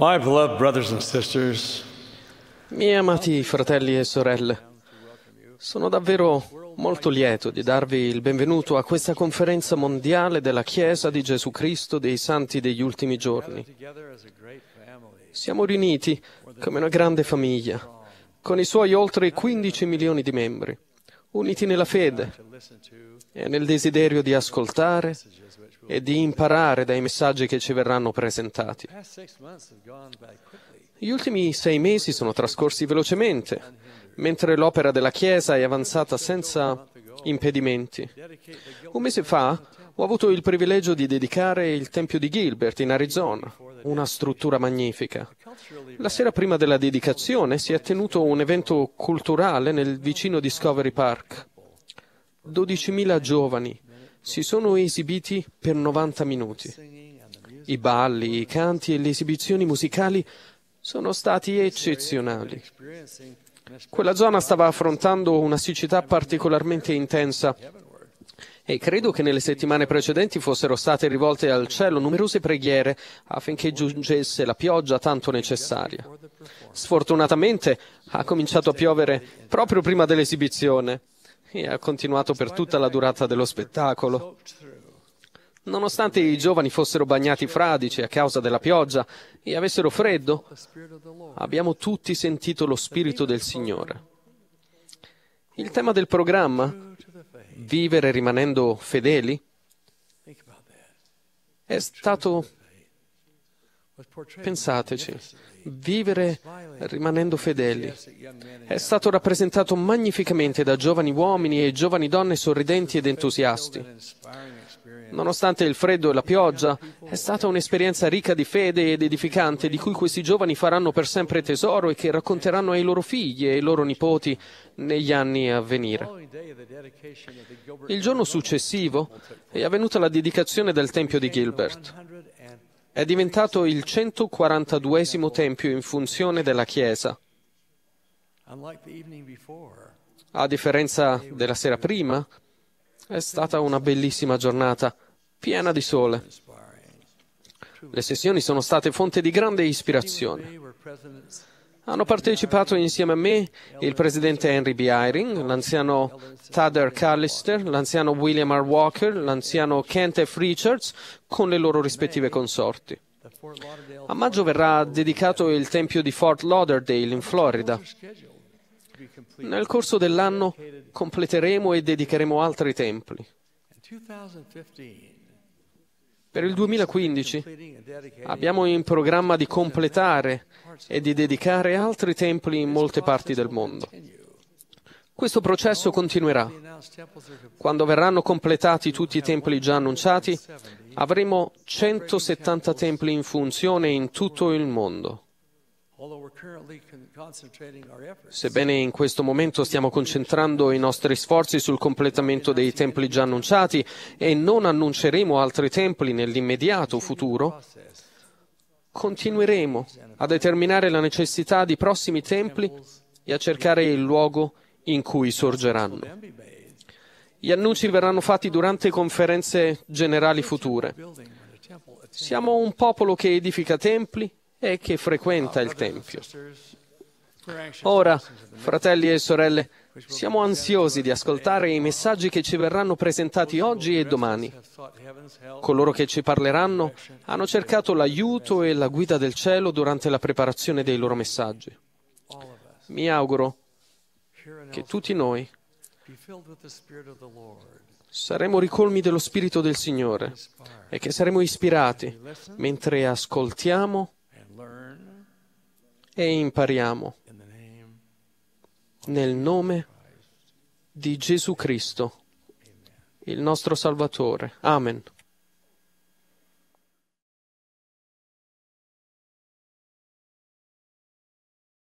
My beloved brothers and sisters, miei amati fratelli e sorelle, sono davvero molto lieto di darvi il benvenuto a questa conferenza mondiale della Chiesa di Gesù Cristo dei Santi degli ultimi giorni. Siamo riuniti come una grande famiglia, con i suoi oltre 15 milioni di membri uniti nella fede e eh, nel desiderio di ascoltare e di imparare dai messaggi che ci verranno presentati. Gli ultimi sei mesi sono trascorsi velocemente, mentre l'opera della Chiesa è avanzata senza impedimenti. Un mese fa ho avuto il privilegio di dedicare il Tempio di Gilbert in Arizona, una struttura magnifica. La sera prima della dedicazione si è tenuto un evento culturale nel vicino Discovery Park. 12.000 giovani si sono esibiti per 90 minuti. I balli, i canti e le esibizioni musicali sono stati eccezionali. Quella zona stava affrontando una siccità particolarmente intensa e credo che nelle settimane precedenti fossero state rivolte al cielo numerose preghiere affinché giungesse la pioggia tanto necessaria. Sfortunatamente ha cominciato a piovere proprio prima dell'esibizione e ha continuato per tutta la durata dello spettacolo. Nonostante i giovani fossero bagnati fradici a causa della pioggia e avessero freddo, abbiamo tutti sentito lo Spirito del Signore. Il tema del programma vivere rimanendo fedeli? È stato, pensateci, vivere rimanendo fedeli. È stato rappresentato magnificamente da giovani uomini e giovani donne sorridenti ed entusiasti. Nonostante il freddo e la pioggia, è stata un'esperienza ricca di fede ed edificante di cui questi giovani faranno per sempre tesoro e che racconteranno ai loro figli e ai loro nipoti negli anni a venire. Il giorno successivo è avvenuta la dedicazione del Tempio di Gilbert. È diventato il 142 Tempio in funzione della Chiesa. A differenza della sera prima, è stata una bellissima giornata, piena di sole. Le sessioni sono state fonte di grande ispirazione. Hanno partecipato insieme a me il presidente Henry B. Eyring, l'anziano Thader Callister, l'anziano William R. Walker, l'anziano Kent F. Richards, con le loro rispettive consorti. A maggio verrà dedicato il tempio di Fort Lauderdale in Florida. Nel corso dell'anno completeremo e dedicheremo altri templi. Per il 2015 abbiamo in programma di completare e di dedicare altri templi in molte parti del mondo. Questo processo continuerà. Quando verranno completati tutti i templi già annunciati, avremo 170 templi in funzione in tutto il mondo. Sebbene in questo momento stiamo concentrando i nostri sforzi sul completamento dei templi già annunciati e non annunceremo altri templi nell'immediato futuro, continueremo a determinare la necessità di prossimi templi e a cercare il luogo in cui sorgeranno. Gli annunci verranno fatti durante conferenze generali future. Siamo un popolo che edifica templi e che frequenta il Tempio. Ora, fratelli e sorelle, siamo ansiosi di ascoltare i messaggi che ci verranno presentati oggi e domani. Coloro che ci parleranno hanno cercato l'aiuto e la guida del cielo durante la preparazione dei loro messaggi. Mi auguro che tutti noi saremo ricolmi dello Spirito del Signore e che saremo ispirati mentre ascoltiamo e impariamo nel nome di Gesù Cristo, il nostro Salvatore. Amen.